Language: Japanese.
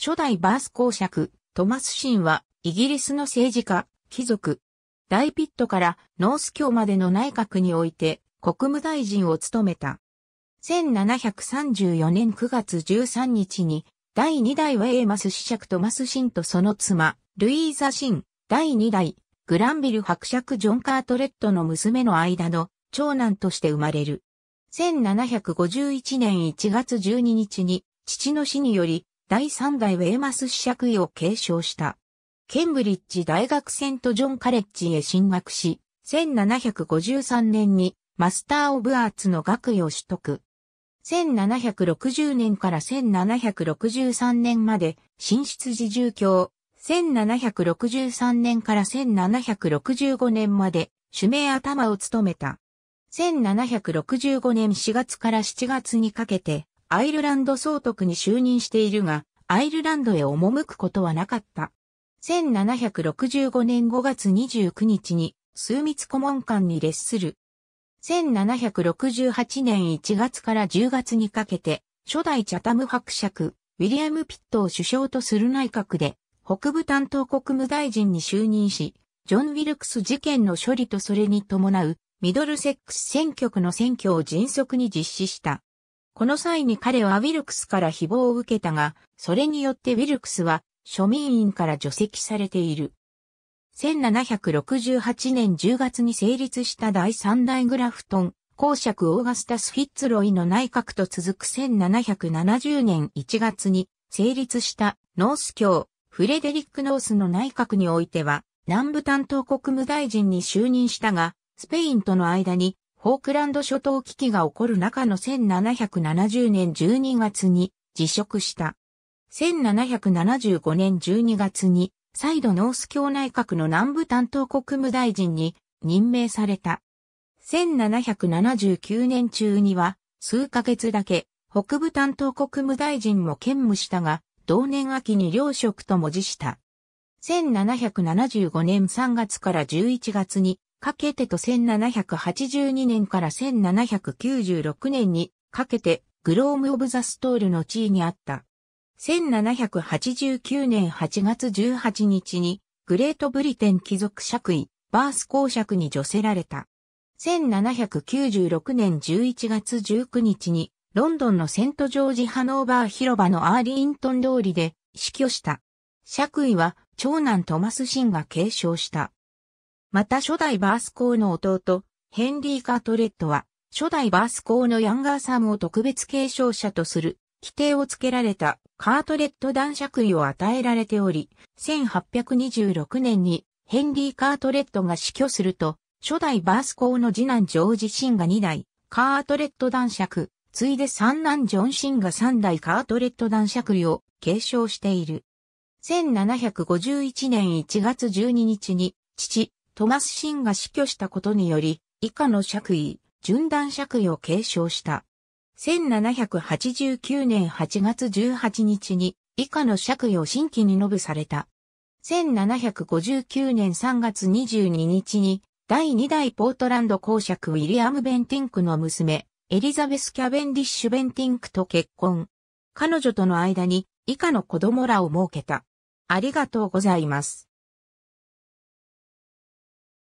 初代バース公爵、トマス・シンは、イギリスの政治家、貴族。大ピットからノース教までの内閣において、国務大臣を務めた。1734年9月13日に、第2代ウェーマス子爵トマス・シンとその妻、ルイーザ・シン、第2代、グランビル伯爵ジョン・カートレットの娘の間の長男として生まれる。1751年1月12日に父の死により第3代ウェーマス子爵位を継承した。ケンブリッジ大学セントジョンカレッジへ進学し、1753年にマスター・オブ・アーツの学位を取得。1760年から1763年まで進出自住教、1763年から1765年まで主名頭を務めた。1765年4月から7月にかけてアイルランド総督に就任しているが、アイルランドへ赴くことはなかった。1765年5月29日に、枢密顧問官に列する。1768年1月から10月にかけて、初代チャタム伯爵、ウィリアム・ピットを首相とする内閣で、北部担当国務大臣に就任し、ジョン・ウィルクス事件の処理とそれに伴う、ミドルセックス選挙区の選挙を迅速に実施した。この際に彼はウィルクスから誹謗を受けたが、それによってウィルクスは庶民院から除籍されている。1768年10月に成立した第三代グラフトン、公爵オーガスタス・フィッツロイの内閣と続く1770年1月に成立したノース教フレデリック・ノースの内閣においては、南部担当国務大臣に就任したが、スペインとの間にフォークランド諸島危機が起こる中の1770年12月に辞職した。1775年12月に再度ノース教内閣の南部担当国務大臣に任命された。1779年中には数ヶ月だけ北部担当国務大臣も兼務したが、同年秋に両職とも辞した。1775年3月から11月にかけてと1782年から1796年にかけてグローム・オブ・ザ・ストールの地位にあった。1789年8月18日にグレートブリテン貴族爵位バース公爵に除せられた。1796年11月19日にロンドンのセントジョージ・ハノーバー広場のアーリントン通りで死去した。爵位は長男トマス・シンが継承した。また初代バース公の弟、ヘンリー・カートレットは、初代バース公のヤンガーサムを特別継承者とする、規定を付けられたカートレット男爵位を与えられており、1826年にヘンリー・カートレットが死去すると、初代バース公の次男ジョージ・シンが2代、カートレット男爵、ついで三男ジョン・シンが3代カートレット男爵位を継承している。1751年1月12日に、父、トマス・シンが死去したことにより、以下の爵位、順断爵位を継承した。1789年8月18日に以下の爵位を新規に述べされた。1759年3月22日に第2代ポートランド公爵ウィリアム・ベンティンクの娘、エリザベス・キャベンディッシュ・ベンティンクと結婚。彼女との間に以下の子供らを設けた。ありがとうございます。